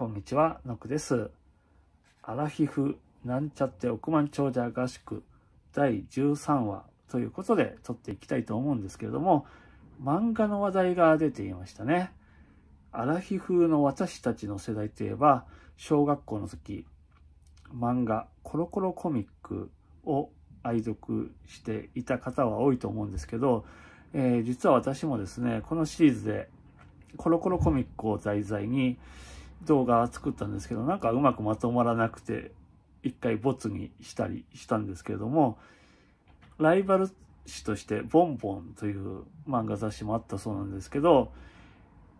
こんにちは、ノクです。アラフィフなんちゃって億万長者合宿第13話ということで撮っていきたいと思うんですけれども、漫画の話題が出ていましたね。アラフィフの私たちの世代といえば、小学校の時、漫画コロコロコミックを愛読していた方は多いと思うんですけど、えー、実は私もですね、このシリーズでコロコロコミックを題材に、動画作ったんですけど、なんかうまくまとまらなくて、一回ボツにしたりしたんですけれども、ライバル誌としてボンボンという漫画雑誌もあったそうなんですけど、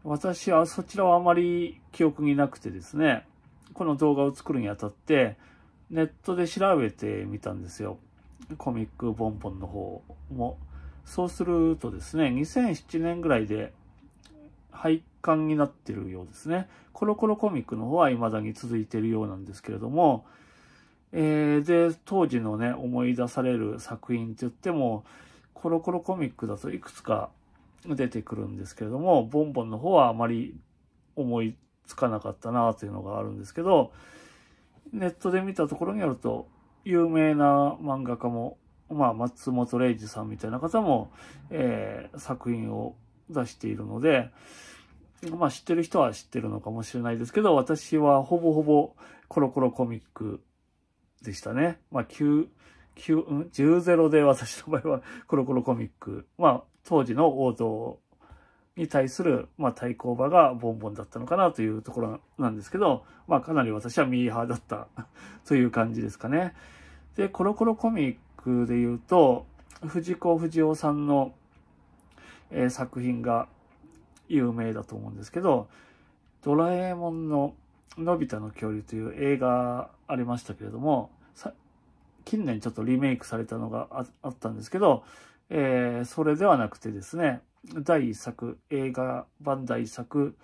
私はそちらはあまり記憶になくてですね、この動画を作るにあたって、ネットで調べてみたんですよ。コミックボンボンの方も。そうするとですね、2007年ぐらいで、刊になってるようですね。コロコロコミックの方は未だに続いてるようなんですけれども、えー、で、当時のね、思い出される作品って言っても、コロコロコミックだといくつか出てくるんですけれども、ボンボンの方はあまり思いつかなかったなというのがあるんですけど、ネットで見たところによると、有名な漫画家も、まあ、松本零士さんみたいな方も、えー、作品を出しているので、まあ知ってる人は知ってるのかもしれないですけど、私はほぼほぼコロコロコミックでしたね。まあ9、9、うん、10-0で私の場合は コロコロコミック。まあ当時の王道に対する、まあ、対抗馬がボンボンだったのかなというところなんですけど、まあかなり私はミーハーだった という感じですかね。で、コロコロコミックで言うと、藤子不二雄さんの、えー、作品が有名だと思うんですけど、ドラえもんののび太の恐竜という映画ありましたけれども、近年ちょっとリメイクされたのがあったんですけど、えー、それではなくてですね、第1作、映画版第1作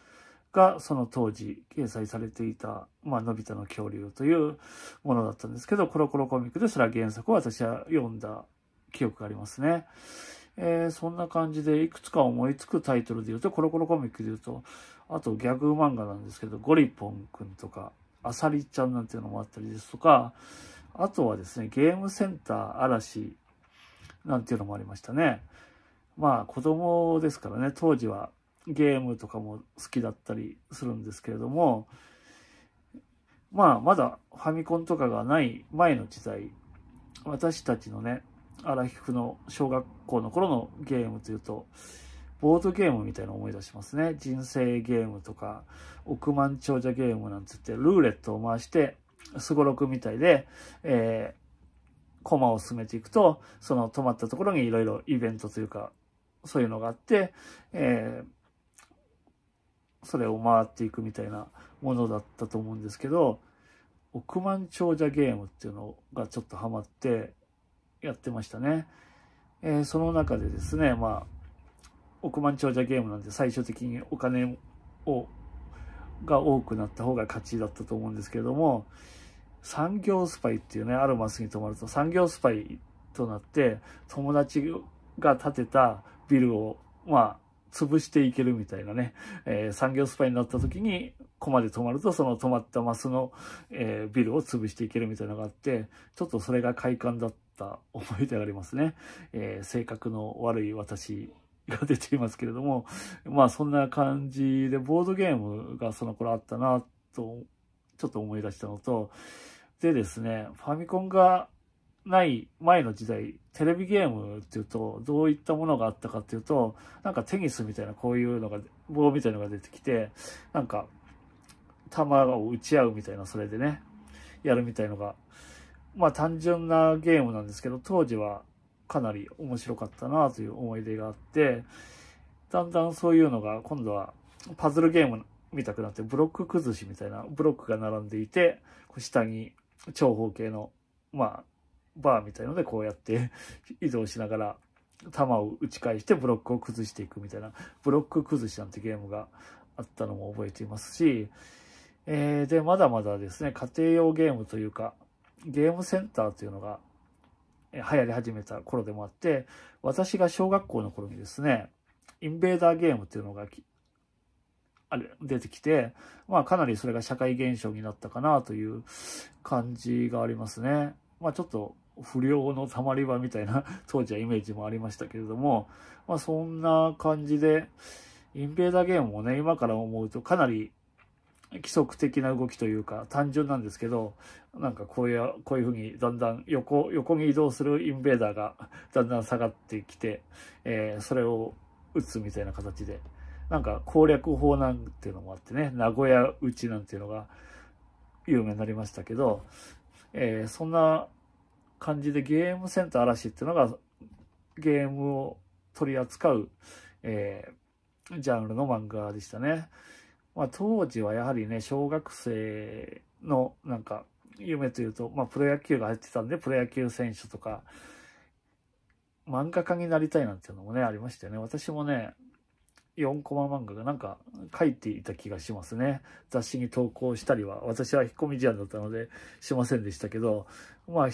がその当時掲載されていた、まあ、のび太の恐竜というものだったんですけど、コロコロコミックでそれは原作を私は読んだ記憶がありますね。えー、そんな感じでいくつか思いつくタイトルで言うと、コロコロコミックで言うと、あとギャグ漫画なんですけど、ゴリポンくんとか、アサリちゃんなんていうのもあったりですとか、あとはですね、ゲームセンター嵐なんていうのもありましたね。まあ子供ですからね、当時はゲームとかも好きだったりするんですけれども、まあまだファミコンとかがない前の時代、私たちのね、荒木くの小学校の頃のゲームというと、ボードゲームみたいなの思い出しますね。人生ゲームとか、億万長者ゲームなんつって、ルーレットを回して、すごろくみたいで、えー、を進めていくと、その止まったところにいろいろイベントというか、そういうのがあって、えー、それを回っていくみたいなものだったと思うんですけど、億万長者ゲームっていうのがちょっとハマって、やってましたね。えー、その中でですね、まあ、億万長者ゲームなんで最終的にお金を、が多くなった方が勝ちだったと思うんですけれども、産業スパイっていうね、アロマスに泊まると産業スパイとなって、友達が建てたビルを、まあ、潰していけるみたいなね、えー、産業スパイになった時に、ここまで止まると、その止まったマスの、えー、ビルを潰していけるみたいなのがあって、ちょっとそれが快感だった。った思い出がありますね。えー、性格の悪い私が出ていますけれども、まあそんな感じでボードゲームがその頃あったなと、ちょっと思い出したのと、でですね、ファミコンがない前の時代、テレビゲームっていうと、どういったものがあったかっていうと、なんかテニスみたいなこういうのが、棒みたいのが出てきて、なんか、球を打ち合うみたいな、それでね、やるみたいのがまあ単純なゲームなんですけど、当時はかなり面白かったなという思い出があって、だんだんそういうのが今度はパズルゲーム見たくなって、ブロック崩しみたいなブロックが並んでいて、下に長方形の、まあ、バーみたいのでこうやって移動しながら球を打ち返してブロックを崩していくみたいな、ブロック崩しなんてゲームがあったのも覚えていますし、えー、で、まだまだですね、家庭用ゲームというか、ゲームセンターというのが流行り始めた頃でもあって私が小学校の頃にですねインベーダーゲームっていうのがあれ出てきて、まあ、かなりそれが社会現象になったかなという感じがありますね。まあ、ちょっと不良のたまり場みたいな 当時はイメージもありましたけれども、まあ、そんな感じでインベーダーゲームもね今から思うとかなり規則的な動きというか、単純なんですけど、なんかこういう、こういうふうにだんだん横、横に移動するインベーダーがだんだん下がってきて、えー、それを撃つみたいな形で、なんか攻略法なんていうのもあってね、名古屋打ちなんていうのが有名になりましたけど、えー、そんな感じでゲームセンター嵐っていうのがゲームを取り扱う、えー、ジャンルの漫画でしたね。まあ、当時はやはりね、小学生のなんか夢というと、まあ、プロ野球が入ってたんで、プロ野球選手とか、漫画家になりたいなんていうのもね、ありましたよね。私もね、4コマ漫画がなんか書いていた気がしますね。雑誌に投稿したりは、私は引っ込み思案だったのでしませんでしたけど、まあ、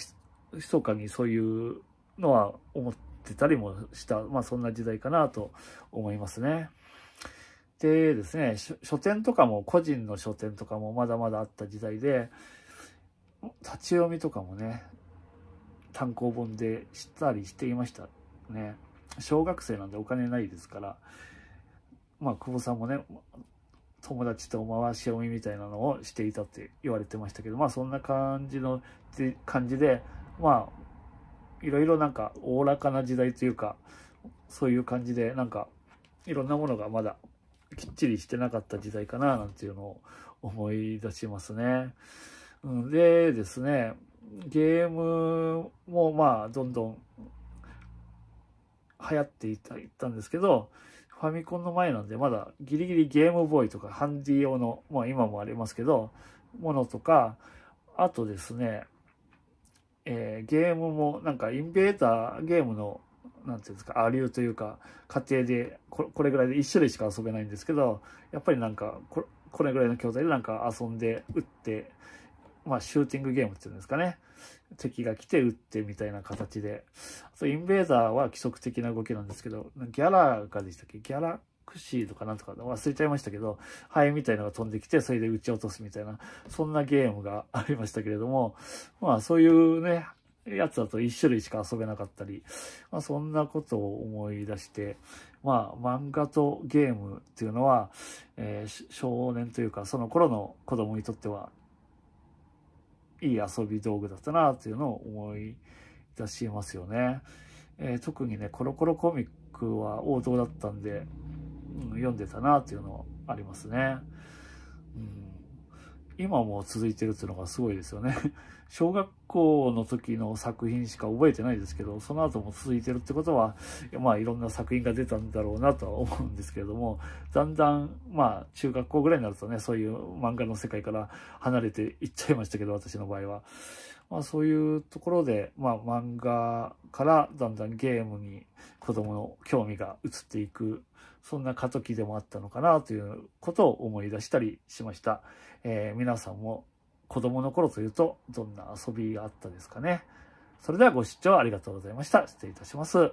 密かにそういうのは思ってたりもした、まあそんな時代かなと思いますね。てですね、書店とかも、個人の書店とかもまだまだあった時代で、立ち読みとかもね、単行本でしたりしていましたね。小学生なんでお金ないですから、まあ、久保さんもね、友達と回し読みみたいなのをしていたって言われてましたけど、まあ、そんな感じの、感じで、まあ、いろいろなんか、おおらかな時代というか、そういう感じで、なんか、いろんなものがまだきっちりしてなかった時代かな、なんていうのを思い出しますね。でですね、ゲームもまあ、どんどん流行っていたいったんですけど、ファミコンの前なんで、まだギリギリゲームボーイとかハンディ用の、まあ今もありますけど、ものとか、あとですね、えー、ゲームもなんかインベーターゲームのなんていうんですか、アリューというか、家庭でこ、これぐらいで1種類しか遊べないんですけど、やっぱりなんかこ、これぐらいの教材でなんか遊んで、打って、まあ、シューティングゲームっていうんですかね。敵が来て撃ってみたいな形で。あと、インベーダーは規則的な動きなんですけど、ギャラがでしたっけギャラクシーとかなんとか忘れちゃいましたけど、ハエみたいのが飛んできて、それで撃ち落とすみたいな、そんなゲームがありましたけれども、まあそういうね、やつだと1種類しか遊べなかったり、まあ、そんなことを思い出して、まあ、漫画とゲームっていうのは、えー、少年というか、その頃の子供にとっては、いい遊び道具だったなというのを思い出しますよね。えー、特にね、コロコロコミックは王道だったんで、うん、読んでたなというのはありますね。うん今も続いてるっていうのがすごいですよね。小学校の時の作品しか覚えてないですけど、その後も続いてるってことは、まあいろんな作品が出たんだろうなとは思うんですけれども、だんだん、まあ中学校ぐらいになるとね、そういう漫画の世界から離れていっちゃいましたけど、私の場合は。まあ、そういうところで、まあ、漫画からだんだんゲームに子供の興味が移っていく、そんな過渡期でもあったのかなということを思い出したりしました。えー、皆さんも子供の頃というとどんな遊びがあったですかね。それではご視聴ありがとうございました。失礼いたします。